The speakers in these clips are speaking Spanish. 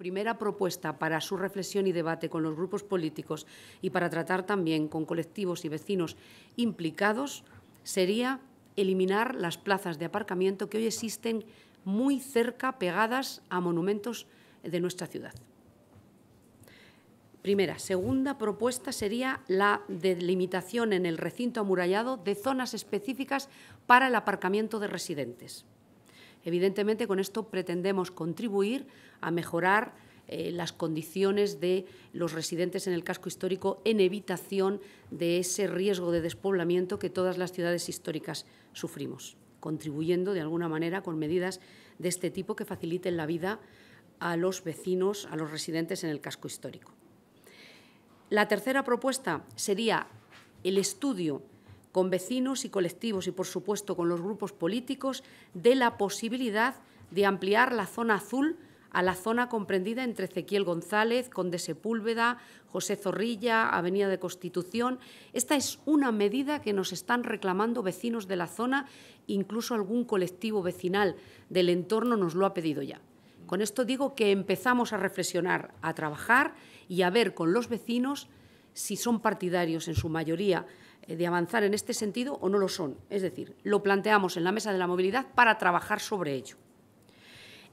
primera propuesta para su reflexión y debate con los grupos políticos y para tratar también con colectivos y vecinos implicados sería eliminar las plazas de aparcamiento que hoy existen muy cerca, pegadas a monumentos de nuestra ciudad. Primera. Segunda propuesta sería la delimitación en el recinto amurallado de zonas específicas para el aparcamiento de residentes. Evidentemente, con esto pretendemos contribuir a mejorar eh, las condiciones de los residentes en el casco histórico en evitación de ese riesgo de despoblamiento que todas las ciudades históricas sufrimos, contribuyendo de alguna manera con medidas de este tipo que faciliten la vida a los vecinos, a los residentes en el casco histórico. La tercera propuesta sería el estudio con vecinos y colectivos y, por supuesto, con los grupos políticos de la posibilidad de ampliar la zona azul a la zona comprendida entre Ezequiel González, Conde Sepúlveda, José Zorrilla, Avenida de Constitución. Esta es una medida que nos están reclamando vecinos de la zona, incluso algún colectivo vecinal del entorno nos lo ha pedido ya. Con esto digo que empezamos a reflexionar, a trabajar y a ver con los vecinos si son partidarios en su mayoría eh, de avanzar en este sentido o no lo son. Es decir, lo planteamos en la mesa de la movilidad para trabajar sobre ello.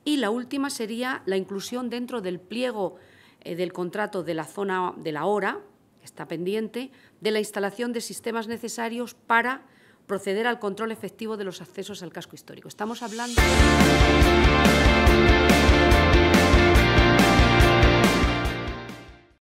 Y la última sería la inclusión dentro del pliego eh, del contrato de la zona de la hora, que está pendiente, de la instalación de sistemas necesarios para proceder al control efectivo de los accesos al casco histórico. Estamos hablando.